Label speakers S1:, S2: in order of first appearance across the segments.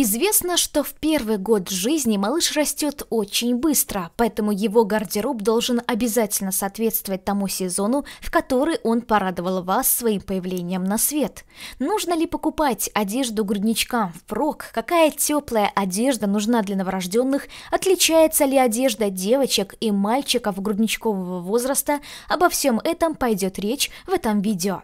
S1: Известно, что в первый год жизни малыш растет очень быстро, поэтому его гардероб должен обязательно соответствовать тому сезону, в который он порадовал вас своим появлением на свет. Нужно ли покупать одежду грудничкам впрок? Какая теплая одежда нужна для новорожденных? Отличается ли одежда девочек и мальчиков грудничкового возраста? Обо всем этом пойдет речь в этом видео.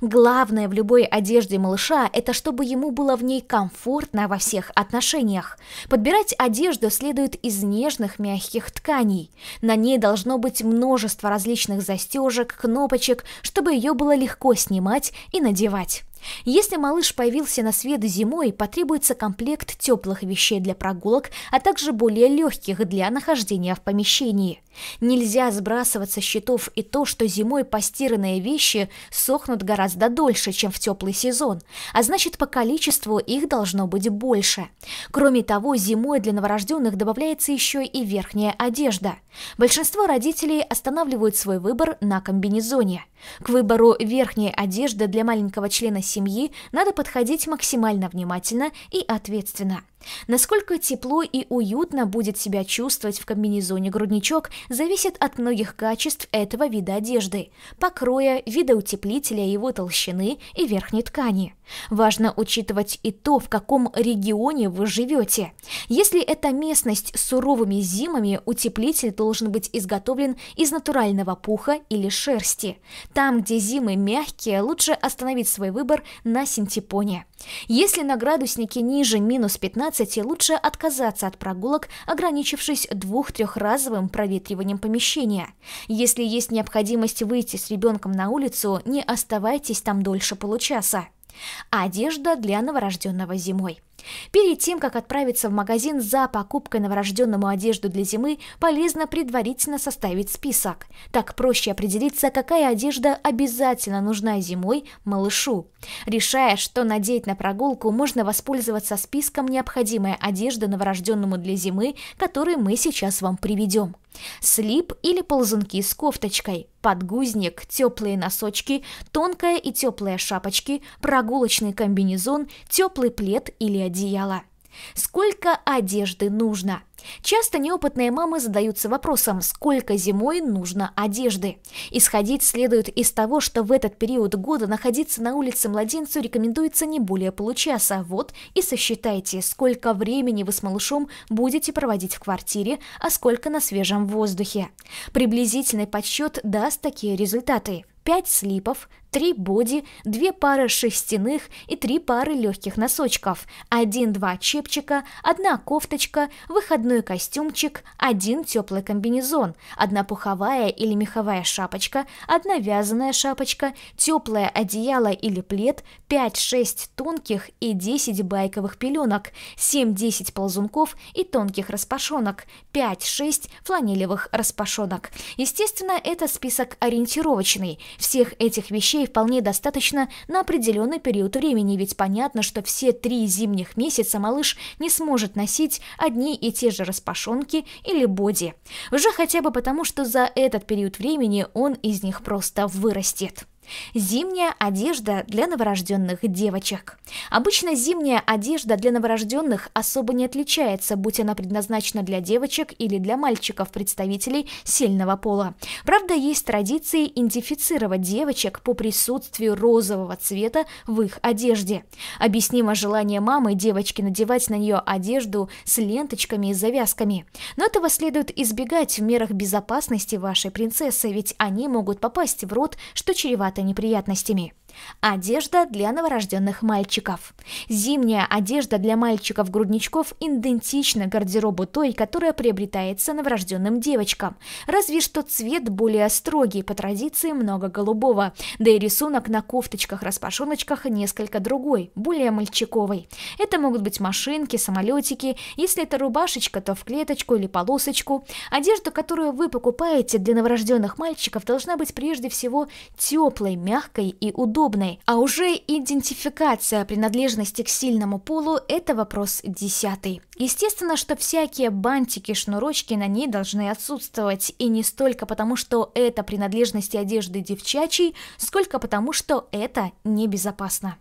S1: Главное в любой одежде малыша – это чтобы ему было в ней комфортно во всех отношениях. Подбирать одежду следует из нежных мягких тканей. На ней должно быть множество различных застежек, кнопочек, чтобы ее было легко снимать и надевать. Если малыш появился на свет зимой, потребуется комплект теплых вещей для прогулок, а также более легких для нахождения в помещении. Нельзя сбрасывать с счетов и то, что зимой постиранные вещи сохнут гораздо дольше, чем в теплый сезон, а значит по количеству их должно быть больше. Кроме того, зимой для новорожденных добавляется еще и верхняя одежда. Большинство родителей останавливают свой выбор на комбинезоне. К выбору верхней одежды для маленького члена семьи надо подходить максимально внимательно и ответственно. Насколько тепло и уютно будет себя чувствовать в комбинезоне грудничок, зависит от многих качеств этого вида одежды – покроя, вида утеплителя, его толщины и верхней ткани – Важно учитывать и то, в каком регионе вы живете. Если это местность с суровыми зимами, утеплитель должен быть изготовлен из натурального пуха или шерсти. Там, где зимы мягкие, лучше остановить свой выбор на синтепоне. Если на градуснике ниже минус 15, лучше отказаться от прогулок, ограничившись двух-трехразовым проветриванием помещения. Если есть необходимость выйти с ребенком на улицу, не оставайтесь там дольше получаса одежда для новорожденного зимой – Перед тем, как отправиться в магазин за покупкой новорожденному одежду для зимы, полезно предварительно составить список. Так проще определиться, какая одежда обязательно нужна зимой малышу. Решая, что надеть на прогулку, можно воспользоваться списком необходимая одежда новорожденному для зимы, который мы сейчас вам приведем. Слип или ползунки с кофточкой, подгузник, теплые носочки, тонкая и теплая шапочки, прогулочный комбинезон, теплый плед или одеяло одеяла. Сколько одежды нужно? Часто неопытные мамы задаются вопросом, сколько зимой нужно одежды. Исходить следует из того, что в этот период года находиться на улице младенцу рекомендуется не более получаса. Вот и сосчитайте, сколько времени вы с малышом будете проводить в квартире, а сколько на свежем воздухе. Приблизительный подсчет даст такие результаты. 5 слипов, три боди, две пары шерстяных и три пары легких носочков, один-два чепчика, одна кофточка, выходной костюмчик, один теплый комбинезон, одна пуховая или меховая шапочка, одна вязаная шапочка, теплое одеяло или плед, 5-6 тонких и 10 байковых пеленок, 7-10 ползунков и тонких распашонок, 5-6 фланелевых распашонок. Естественно, это список ориентировочный. Всех этих вещей Весны вполне достаточно на определенный период времени, ведь понятно, что все три зимних месяца малыш не сможет носить одни и те же распашонки или боди. Уже хотя бы потому, что за этот период времени он из них просто вырастет. Зимняя одежда для новорожденных девочек. Обычно зимняя одежда для новорожденных особо не отличается, будь она предназначена для девочек или для мальчиков, представителей сильного пола. Правда, есть традиции идентифицировать девочек по присутствию розового цвета в их одежде. Объяснимо желание мамы девочки надевать на нее одежду с ленточками и завязками. Но этого следует избегать в мерах безопасности вашей принцессы, ведь они могут попасть в рот, что чревато чревато неприятностями. Одежда для новорожденных мальчиков. Зимняя одежда для мальчиков-грудничков идентична гардеробу той, которая приобретается новорожденным девочкам. Разве что цвет более строгий, по традиции много голубого. Да и рисунок на кофточках-распашоночках несколько другой, более мальчиковый. Это могут быть машинки, самолетики. Если это рубашечка, то в клеточку или полосочку. Одежда, которую вы покупаете для новорожденных мальчиков, должна быть прежде всего теплой, мягкой и удобной подобной, а уже идентификация принадлежности к сильному полу – это вопрос десятый. Естественно, что всякие бантики, шнурочки на ней должны отсутствовать, и не столько потому, что это принадлежности одежды девчачьей, сколько потому, что это небезопасно.